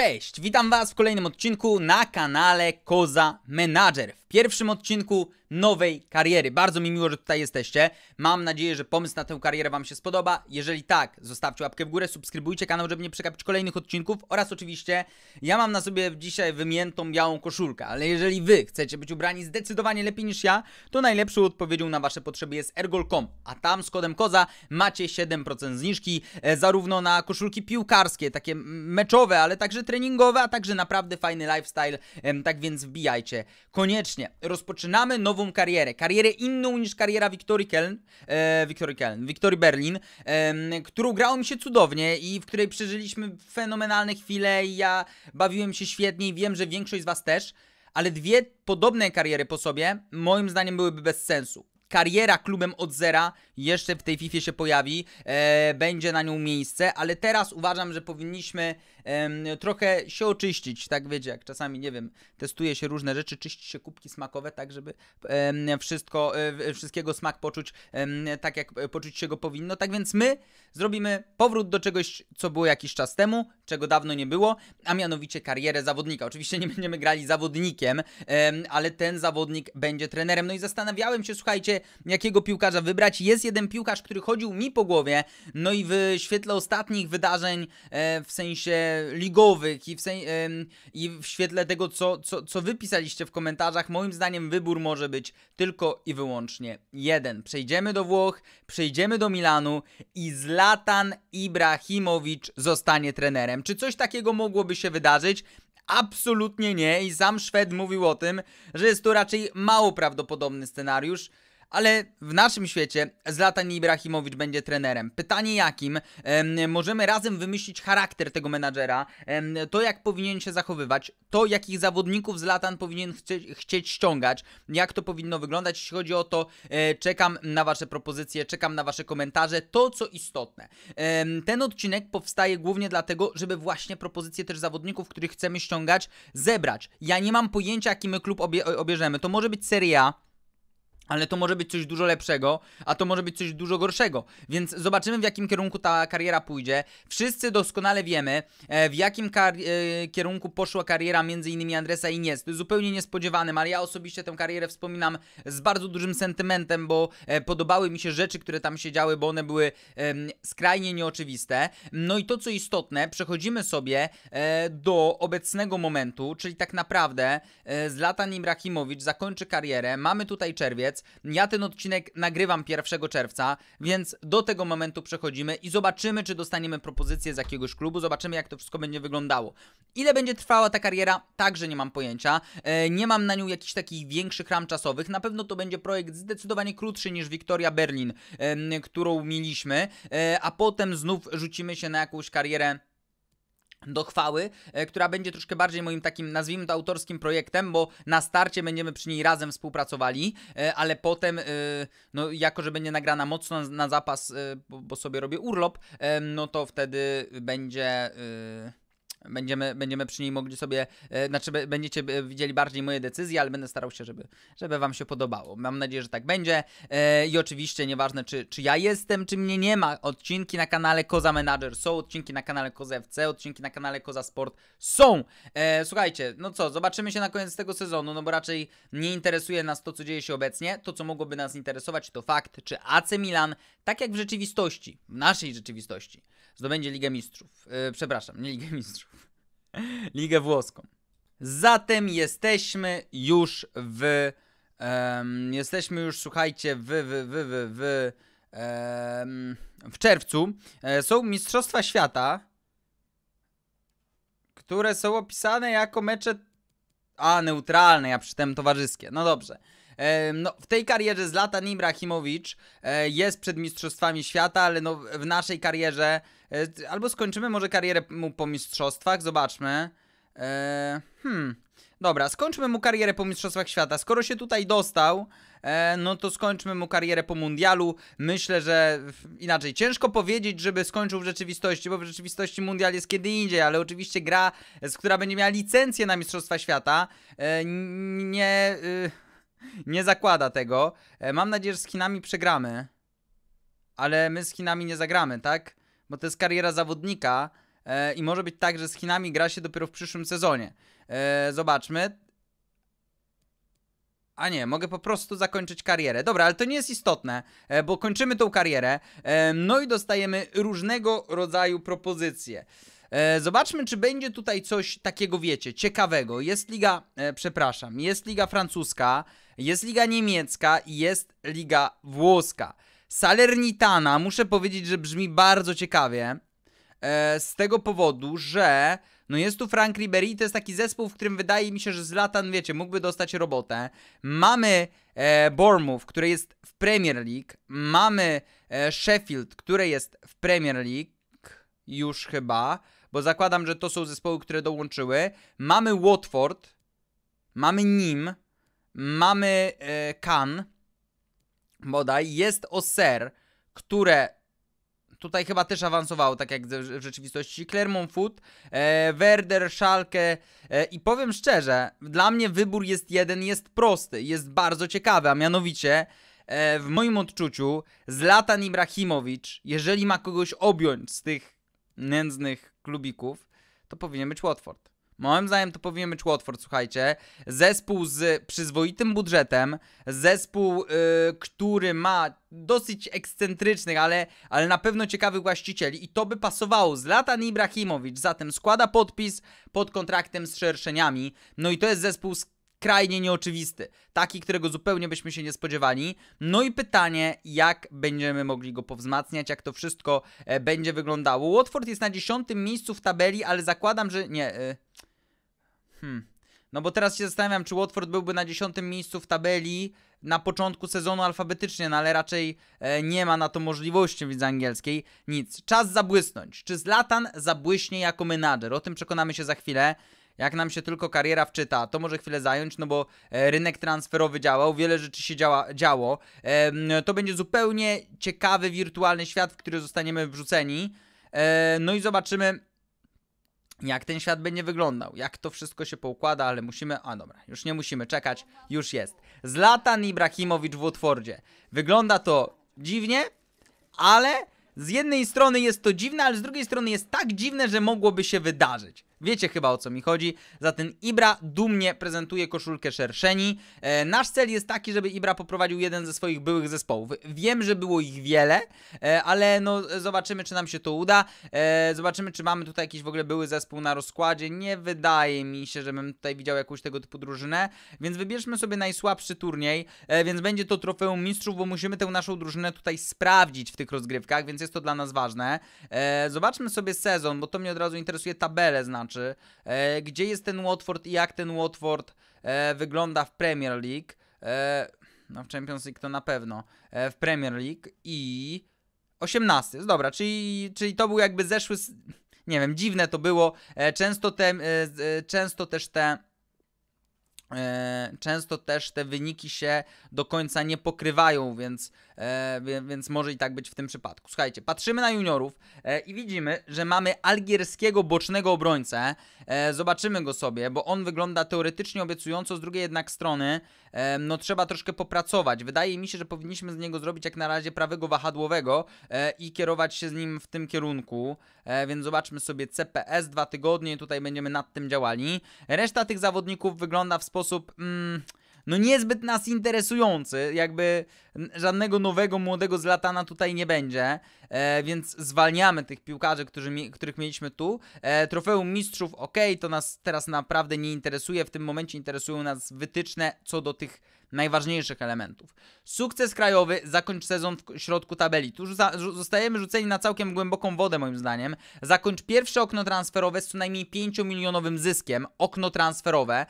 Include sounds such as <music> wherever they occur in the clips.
Cześć, witam Was w kolejnym odcinku na kanale Koza Manager pierwszym odcinku nowej kariery. Bardzo mi miło, że tutaj jesteście. Mam nadzieję, że pomysł na tę karierę Wam się spodoba. Jeżeli tak, zostawcie łapkę w górę, subskrybujcie kanał, żeby nie przegapić kolejnych odcinków oraz oczywiście ja mam na sobie dzisiaj wymiętą białą koszulkę, ale jeżeli Wy chcecie być ubrani zdecydowanie lepiej niż ja, to najlepszą odpowiedzią na Wasze potrzeby jest ergol.com, a tam z kodem KOZA macie 7% zniżki e, zarówno na koszulki piłkarskie, takie meczowe, ale także treningowe, a także naprawdę fajny lifestyle, tak więc wbijajcie koniecznie rozpoczynamy nową karierę, karierę inną niż kariera Wiktorii Köln, e, Wiktorii Wiktorii Berlin, e, którą grało mi się cudownie i w której przeżyliśmy fenomenalne chwile i ja bawiłem się świetnie i wiem, że większość z Was też, ale dwie podobne kariery po sobie moim zdaniem byłyby bez sensu kariera klubem od zera jeszcze w tej FIFA się pojawi, e, będzie na nią miejsce, ale teraz uważam, że powinniśmy trochę się oczyścić, tak wiecie, jak czasami, nie wiem, testuje się różne rzeczy, czyści się kubki smakowe, tak żeby wszystko, e, wszystkiego smak poczuć tak, jak e, poczuć się go powinno. Tak więc my zrobimy powrót do czegoś, co było jakiś czas temu, czego dawno nie było, a mianowicie karierę zawodnika. Oczywiście nie będziemy grali zawodnikiem, ale ten zawodnik będzie trenerem. No i zastanawiałem się, słuchajcie, jakiego piłkarza wybrać. Jest jeden piłkarz, który chodził mi po głowie, no i w świetle ostatnich wydarzeń, e, w sensie ligowych i w, i w świetle tego, co, co, co wypisaliście w komentarzach, moim zdaniem wybór może być tylko i wyłącznie jeden. Przejdziemy do Włoch, przejdziemy do Milanu i Zlatan Ibrahimowicz zostanie trenerem. Czy coś takiego mogłoby się wydarzyć? Absolutnie nie i sam Szwed mówił o tym, że jest to raczej mało prawdopodobny scenariusz ale w naszym świecie Zlatan Ibrahimowicz będzie trenerem. Pytanie jakim? Możemy razem wymyślić charakter tego menadżera, to jak powinien się zachowywać, to jakich zawodników Zlatan powinien chcieć ściągać, jak to powinno wyglądać. Jeśli chodzi o to, e, czekam na Wasze propozycje, czekam na Wasze komentarze. To, co istotne, ten odcinek powstaje głównie dlatego, żeby właśnie propozycje też zawodników, których chcemy ściągać, zebrać. Ja nie mam pojęcia, jaki my klub obie obierzemy. To może być Serie A, ale to może być coś dużo lepszego, a to może być coś dużo gorszego. Więc zobaczymy, w jakim kierunku ta kariera pójdzie. Wszyscy doskonale wiemy, e, w jakim e, kierunku poszła kariera m.in. Andresa Iniesty. Zupełnie niespodziewanym, ale ja osobiście tę karierę wspominam z bardzo dużym sentymentem, bo e, podobały mi się rzeczy, które tam się działy, bo one były skrajnie nieoczywiste. No i to, co istotne, przechodzimy sobie do obecnego momentu, czyli tak naprawdę Zlatan Ibrahimowicz zakończy karierę. Mamy tutaj czerwiec. Ja ten odcinek nagrywam 1 czerwca, więc do tego momentu przechodzimy i zobaczymy, czy dostaniemy propozycję z jakiegoś klubu, zobaczymy, jak to wszystko będzie wyglądało. Ile będzie trwała ta kariera, także nie mam pojęcia. E, nie mam na nią jakichś takich większych ram czasowych. Na pewno to będzie projekt zdecydowanie krótszy niż Victoria Berlin, e, którą mieliśmy, e, a potem znów rzucimy się na jakąś karierę do chwały, e, która będzie troszkę bardziej moim takim, nazwijmy to autorskim projektem, bo na starcie będziemy przy niej razem współpracowali, e, ale potem, e, no jako, że będzie nagrana mocno na zapas, bo sobie robię urlop, no to wtedy będzie Będziemy, będziemy przy niej mogli sobie, e, znaczy będziecie e, widzieli bardziej moje decyzje, ale będę starał się, żeby, żeby Wam się podobało. Mam nadzieję, że tak będzie. E, I oczywiście, nieważne czy, czy ja jestem, czy mnie nie ma, odcinki na kanale Koza Manager są, odcinki na kanale Koza FC, odcinki na kanale Koza Sport są. słuchajcie, no co, zobaczymy się na koniec tego sezonu, no bo raczej nie interesuje nas to, co dzieje się obecnie. To, co mogłoby nas interesować, to fakt, czy AC Milan, tak jak w rzeczywistości, w naszej rzeczywistości, zdobędzie Ligę Mistrzów. przepraszam, nie Ligę Mistrzów <laughs> Ligę włoską. Zatem jesteśmy już w. Um, jesteśmy już, słuchajcie, w. w, w, w, w um, w czerwcu e, są Mistrzostwa Świata, które są opisane jako mecze. A, neutralne, ja przeczytałem towarzyskie. No dobrze no, w tej karierze Zlatan Ibrahimowicz e, jest przed Mistrzostwami Świata, ale no, w naszej karierze e, albo skończymy może karierę mu po Mistrzostwach, zobaczmy. E, hmm. Dobra, skończmy mu karierę po Mistrzostwach Świata. Skoro się tutaj dostał, e, no to skończmy mu karierę po Mundialu. Myślę, że inaczej ciężko powiedzieć, żeby skończył w rzeczywistości, bo w rzeczywistości Mundial jest kiedy indziej, ale oczywiście gra, z która będzie miała licencję na Mistrzostwa Świata, e, nie... Y nie zakłada tego. E, mam nadzieję, że z Chinami przegramy. Ale my z Chinami nie zagramy, tak? Bo to jest kariera zawodnika e, i może być tak, że z Chinami gra się dopiero w przyszłym sezonie. E, zobaczmy. A nie, mogę po prostu zakończyć karierę. Dobra, ale to nie jest istotne, bo kończymy tą karierę. No i dostajemy różnego rodzaju propozycje. Zobaczmy, czy będzie tutaj coś takiego, wiecie, ciekawego. Jest liga, przepraszam, jest liga francuska. Jest liga niemiecka i jest liga włoska. Salernitana, muszę powiedzieć, że brzmi bardzo ciekawie. E, z tego powodu, że no jest tu Frank Ribery to jest taki zespół, w którym wydaje mi się, że Zlatan, no wiecie, mógłby dostać robotę. Mamy e, Bournemouth, który jest w Premier League. Mamy e, Sheffield, który jest w Premier League. Już chyba, bo zakładam, że to są zespoły, które dołączyły. Mamy Watford. Mamy Nim mamy e, kan, bodaj, jest Oser, które tutaj chyba też awansowało, tak jak w rzeczywistości, Clermont Foot, e, Werder, Schalke e, i powiem szczerze, dla mnie wybór jest jeden, jest prosty, jest bardzo ciekawy, a mianowicie w moim odczuciu Zlatan Ibrahimowicz, jeżeli ma kogoś objąć z tych nędznych klubików, to powinien być Watford. Moim zdaniem to powinien być Watford, słuchajcie. Zespół z przyzwoitym budżetem, zespół, yy, który ma dosyć ekscentrycznych, ale, ale na pewno ciekawych właścicieli i to by pasowało. Zlatan Ibrahimowicz zatem składa podpis pod kontraktem z szerszeniami. No i to jest zespół skrajnie nieoczywisty, taki, którego zupełnie byśmy się nie spodziewali. No i pytanie, jak będziemy mogli go powzmacniać, jak to wszystko e, będzie wyglądało. Watford jest na dziesiątym miejscu w tabeli, ale zakładam, że nie... E, Hmm. No bo teraz się zastanawiam, czy Watford byłby na dziesiątym miejscu w tabeli na początku sezonu alfabetycznie, no ale raczej e, nie ma na to możliwości widzę angielskiej. Nic. Czas zabłysnąć. Czy Zlatan zabłyśnie jako menadżer? O tym przekonamy się za chwilę. Jak nam się tylko kariera wczyta, to może chwilę zająć, no bo e, rynek transferowy działał, wiele rzeczy się działa, działo. to będzie zupełnie ciekawy, wirtualny świat, w który zostaniemy wrzuceni. E, no i zobaczymy, jak ten świat będzie wyglądał, jak to wszystko się poukłada, ale musimy, a dobra, już nie musimy czekać, już jest. Zlatan Ibrahimowicz w Watfordzie. Wygląda to dziwnie, ale z jednej strony jest to dziwne, ale z drugiej strony jest tak dziwne, że mogłoby się wydarzyć. Wiecie chyba o co mi chodzi. Zatem Ibra dumnie prezentuje koszulkę szerszeni. E, nasz cel jest taki, żeby Ibra poprowadził jeden ze swoich byłych zespołów. Wiem, że było ich wiele, e, ale no zobaczymy, czy nam się to uda. E, zobaczymy, czy mamy tutaj jakiś w ogóle były zespół na rozkładzie. Nie wydaje mi się, żebym tutaj widział jakąś tego typu drużynę, więc wybierzmy sobie najsłabszy turniej, e, więc będzie to trofeum mistrzów, bo musimy tę naszą drużynę tutaj sprawdzić w tych rozgrywkach, więc jest to dla nas ważne. E, zobaczmy sobie sezon, bo to mnie od razu interesuje tabelę znam znaczy, e, gdzie jest ten Watford i jak ten Watford e, wygląda w Premier League. E, no w Champions League to na pewno. E, w Premier League i 18. Jest, dobra, czyli, czyli to był jakby zeszły. Nie wiem, dziwne to było. E, często, te, e, często też te często też te wyniki się do końca nie pokrywają, więc e, więc może i tak być w tym przypadku. Słuchajcie, patrzymy na juniorów e, i widzimy, że mamy algierskiego bocznego obrońcę. E, zobaczymy go sobie, bo on wygląda teoretycznie obiecująco, z drugiej jednak strony e, no trzeba troszkę popracować. Wydaje mi się, że powinniśmy z niego zrobić jak na razie prawego wahadłowego e, i kierować się z nim w tym kierunku, e, więc zobaczmy sobie CPS dwa tygodnie, tutaj będziemy nad tym działali. Reszta tych zawodników wygląda w sposób... Mm, no niezbyt nas interesujący, jakby żadnego nowego, młodego Zlatana tutaj nie będzie, e, więc zwalniamy tych piłkarzy, których mieliśmy tu. E, trofeum mistrzów, ok, to nas teraz naprawdę nie interesuje, w tym momencie interesują nas wytyczne co do tych najważniejszych elementów. Sukces krajowy zakończ sezon w środku tabeli. Tu zostajemy rzuceni na całkiem głęboką wodę moim zdaniem. Zakończ pierwsze okno transferowe z co najmniej 5 milionowym zyskiem. Okno transferowe.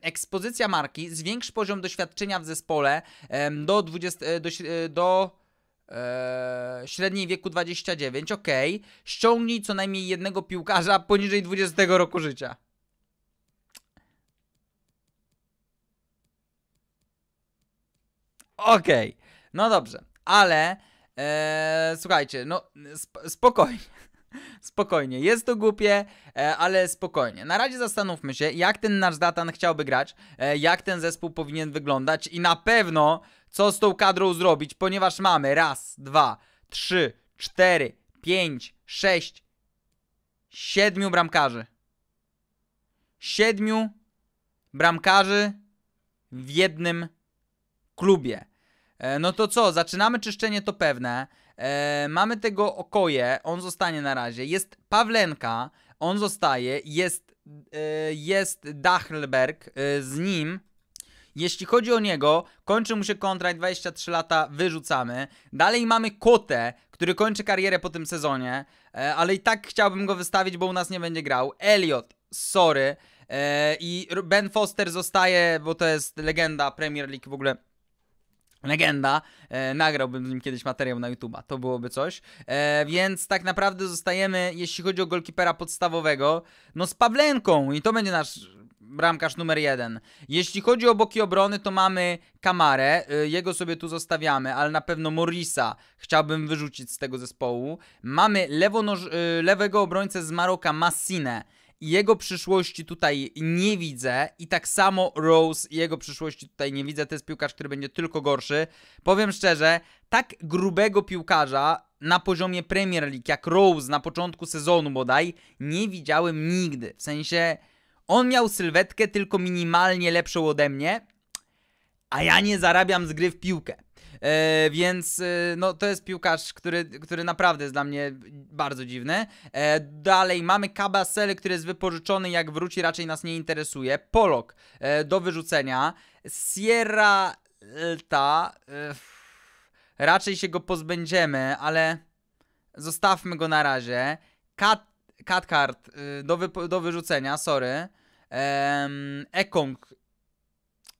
ekspozycja marki. Zwiększ poziom doświadczenia w zespole. E, do do 20, e, do, e, do e, średniej wieku 29, ok. Ściągnij co najmniej jednego piłkarza poniżej 20 roku życia. Ok, no dobrze, ale e, słuchajcie, no sp spokojnie. Spokojnie, jest to głupie, e, ale spokojnie. Na razie zastanówmy się, jak ten nasz Zlatan chciałby grać, e, jak ten zespół powinien wyglądać i na pewno co z tą kadrą zrobić, ponieważ mamy raz, dwa, trzy, cztery, pięć, sześć, siedmiu bramkarzy. Siedmiu bramkarzy w jednym klubie. E, no to co, zaczynamy czyszczenie, to pewne. E, mamy tego Okoje, on zostanie na razie. Jest Pawlenka, on zostaje. Jest, e, jest Dachlberg e, z nim. Jeśli chodzi o niego, kończy mu się kontrakt 23 lata, wyrzucamy. Dalej mamy Kotę, który kończy karierę po tym sezonie, e, ale i tak chciałbym go wystawić, bo u nas nie będzie grał. Elliot, sorry. E, I Ben Foster zostaje, bo to jest legenda Premier League w ogóle legenda, e, nagrałbym z nim kiedyś materiał na YouTube'a, to byłoby coś. E, więc tak naprawdę zostajemy, jeśli chodzi o golkipera podstawowego, no z Pawlenką i to będzie nasz bramkarz numer jeden. Jeśli chodzi o boki obrony, to mamy Kamarę, e, jego sobie tu zostawiamy, ale na pewno Morrisa chciałbym wyrzucić z tego zespołu. Mamy e, lewego obrońcę z Maroka, Massinę. Jego przyszłości tutaj nie widzę i tak samo Rose jego przyszłości tutaj nie widzę. To jest piłkarz, który będzie tylko gorszy. Powiem szczerze, tak grubego piłkarza na poziomie Premier League jak Rose na początku sezonu bodaj nie widziałem nigdy. W sensie on miał sylwetkę tylko minimalnie lepszą ode mnie, a ja nie zarabiam z gry w piłkę. E, więc e, no, to jest piłkarz, który, który naprawdę jest dla mnie bardzo dziwny. E, dalej mamy Kabasele, który jest wypożyczony, jak wróci raczej nas nie interesuje. Polok e, do wyrzucenia. Sierra Elta, e, raczej się go pozbędziemy, ale zostawmy go na razie. Kat, Katkart e, do, do wyrzucenia, sorry. Ekong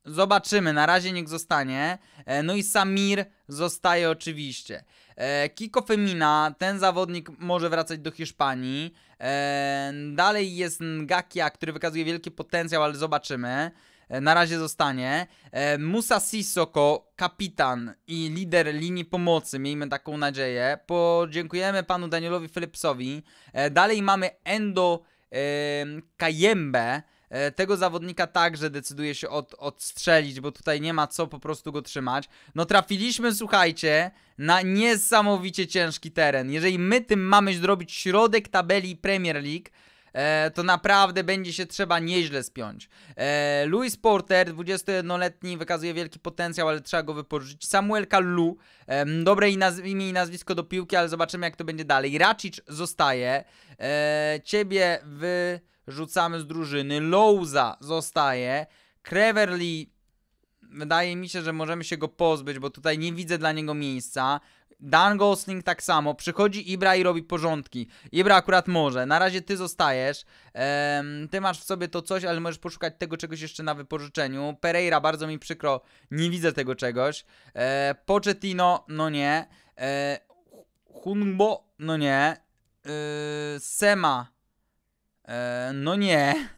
Zobaczymy, na razie niech zostanie. E, no i Samir zostaje oczywiście. E, Kiko Femina, ten zawodnik może wracać do Hiszpanii. E, dalej jest Ngakia, który wykazuje wielki potencjał, ale zobaczymy. Na razie zostanie. Musa Sissoko, kapitan i lider linii pomocy, miejmy taką nadzieję. Podziękujemy panu Danielowi Philipsowi. Dalej mamy Endo Kajembe E, tego zawodnika także decyduje się od, odstrzelić, bo tutaj nie ma co po prostu go trzymać. No trafiliśmy, słuchajcie, na niesamowicie ciężki teren. Jeżeli my tym mamy zrobić środek tabeli Premier League, e, to naprawdę będzie się trzeba nieźle spiąć. E, Louis Porter, 21-letni, wykazuje wielki potencjał, ale trzeba go wypożyczyć. Samuel Kalu, dobre imię i nazwisko do piłki, ale zobaczymy jak to będzie dalej. Racic zostaje. Ciebie w... Wy rzucamy z drużyny. Lowza zostaje. Creverly, wydaje mi się, że możemy się go pozbyć, bo tutaj nie widzę dla niego miejsca. Dan Gosling tak samo. Przychodzi Ibra i robi porządki. Ibra akurat może. Na razie ty zostajesz. Ehm, ty masz w sobie to coś, ale możesz poszukać tego czegoś jeszcze na wypożyczeniu. Pereira, bardzo mi przykro. Nie widzę tego czegoś. Ehm, Pochettino, no nie. Ehm, Hungbo, no nie. E, Sema, E, no nie.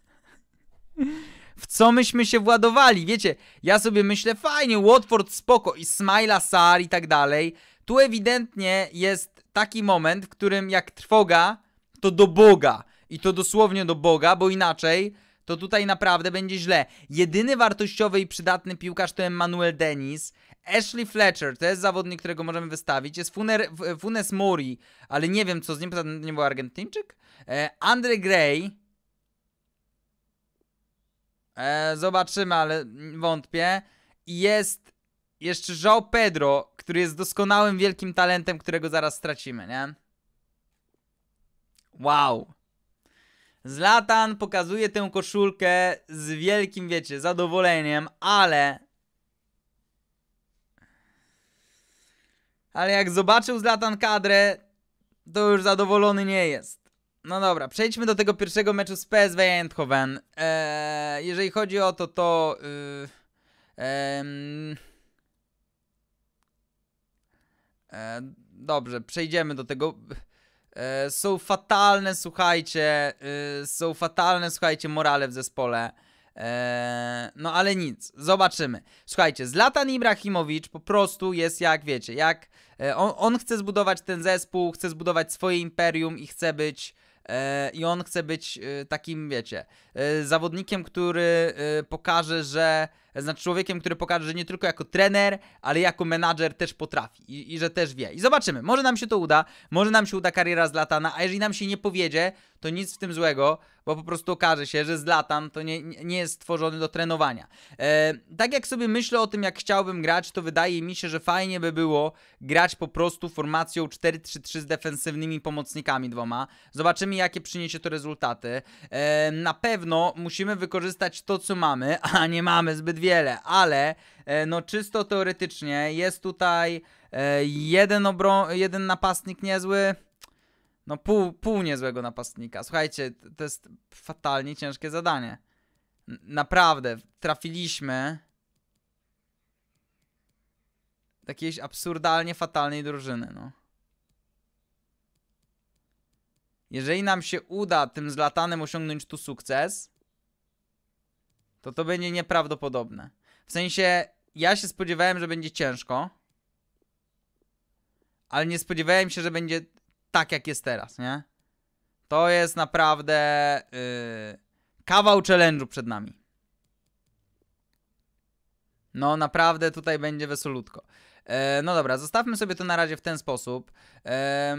W co myśmy się władowali? Wiecie, ja sobie myślę, fajnie, Watford spoko i Smila Sar i tak dalej. Tu ewidentnie jest taki moment, w którym jak trwoga, to do Boga. I to dosłownie do Boga, bo inaczej to tutaj naprawdę będzie źle. Jedyny wartościowy i przydatny piłkarz to Emmanuel Dennis. Ashley Fletcher, to jest zawodnik, którego możemy wystawić. Jest Funer, Funes Mori, ale nie wiem co z nim, nie był Argentyńczyk? E, Andre Gray. E, zobaczymy, ale wątpię. Jest jeszcze João Pedro, który jest doskonałym, wielkim talentem, którego zaraz stracimy, nie? Wow. Zlatan pokazuje tę koszulkę z wielkim, wiecie, zadowoleniem, ale... Ale jak zobaczył Zlatan kadrę, to już zadowolony nie jest. No dobra, przejdźmy do tego pierwszego meczu z PSV Eindhoven. Eee, jeżeli chodzi o to, to... Yy, e, dobrze, przejdziemy do tego. Eee, są fatalne, słuchajcie, yy, są fatalne, słuchajcie, morale w zespole. Eee, no ale nic, zobaczymy. Słuchajcie, Zlatan Ibrahimowicz po prostu jest jak, wiecie, jak... E, on, on chce zbudować ten zespół, chce zbudować swoje imperium i chce być E, i on chce być e, takim, wiecie, e, zawodnikiem, który pokaże, że znaczy człowiekiem, który pokaże, że nie tylko jako trener, ale jako menadżer też potrafi i, i że też wie. I zobaczymy, może nam się to uda, może nam się uda kariera z Latana, a jeżeli nam się nie powiedzie, to nic w tym złego, bo po prostu okaże się, że Zlatan to nie, nie jest stworzony do trenowania. E, tak jak sobie myślę o tym, jak chciałbym grać, to wydaje mi się, że fajnie by było grać po prostu formacją 4-3-3 z defensywnymi pomocnikami dwoma. Zobaczymy, jakie przyniesie to rezultaty. E, na pewno musimy wykorzystać to, co mamy, a nie mamy zbyt wiele niewiele, ale e, no czysto teoretycznie jest tutaj e, jeden, obro- jeden napastnik niezły, no pół, pół niezłego napastnika. Słuchajcie, to jest fatalnie ciężkie zadanie. Naprawdę, trafiliśmy do jakiejś absurdalnie fatalnej drużyny, no. Jeżeli nam się uda tym zlatanem osiągnąć tu sukces, to to będzie nieprawdopodobne. W sensie, ja się spodziewałem, że będzie ciężko, ale nie spodziewałem się, że będzie tak, jak jest teraz, nie? To jest naprawdę yy, kawał challenge'u przed nami. No, naprawdę tutaj będzie wesolutko. E, no dobra, zostawmy sobie to na razie w ten sposób. E,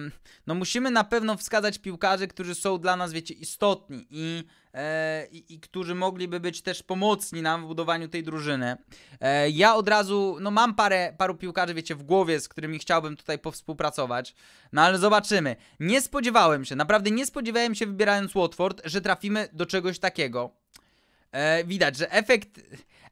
no musimy na pewno wskazać piłkarzy, którzy są dla nas, wiecie, istotni i, e, i, i, którzy mogliby być też pomocni nam w budowaniu tej drużyny. E, ja od razu, no mam parę, paru piłkarzy, wiecie, w głowie, z którymi chciałbym tutaj powspółpracować, no ale zobaczymy. Nie spodziewałem się, naprawdę nie spodziewałem się wybierając Watford, że trafimy do czegoś takiego. E, widać, że efekt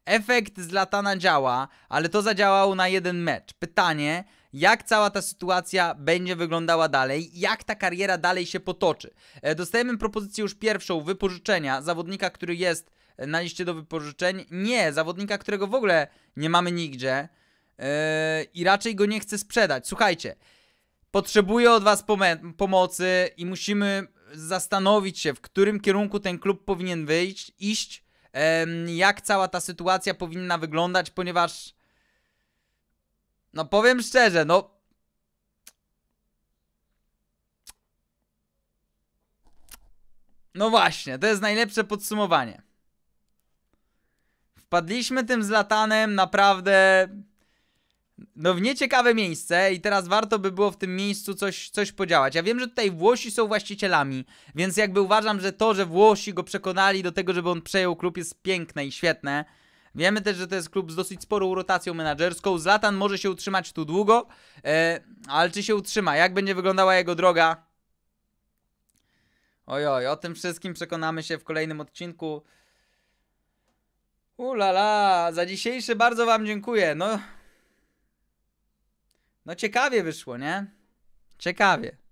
Efekt z Latana działa, ale to zadziałało na jeden mecz. Pytanie, jak cała ta sytuacja będzie wyglądała dalej, jak ta kariera dalej się potoczy. E, dostajemy propozycję już pierwszą wypożyczenia zawodnika, który jest e, na liście do wypożyczeń. Nie, zawodnika, którego w ogóle nie mamy nigdzie yy, i raczej go nie chcę sprzedać. Słuchajcie, potrzebuję od Was pomocy i musimy zastanowić się, w którym kierunku ten klub powinien wyjść, iść jak cała ta sytuacja powinna wyglądać, ponieważ no powiem szczerze, no No właśnie, to jest najlepsze podsumowanie. Wpadliśmy tym zlatanem naprawdę no w nieciekawe miejsce i teraz warto by było w tym miejscu coś, coś podziałać. Ja wiem, że tutaj Włosi są właścicielami, więc jakby uważam, że to, że Włosi go przekonali do tego, żeby on przejął klub jest piękne i świetne. Wiemy też, że to jest klub z dosyć sporą rotacją menadżerską. Zlatan może się utrzymać tu długo, yy, ale czy się utrzyma? Jak będzie wyglądała jego droga? Ojoj, o tym wszystkim przekonamy się w kolejnym odcinku. Ulala, za dzisiejszy bardzo wam dziękuję. No... No ciekawie wyszło, nie? Ciekawie.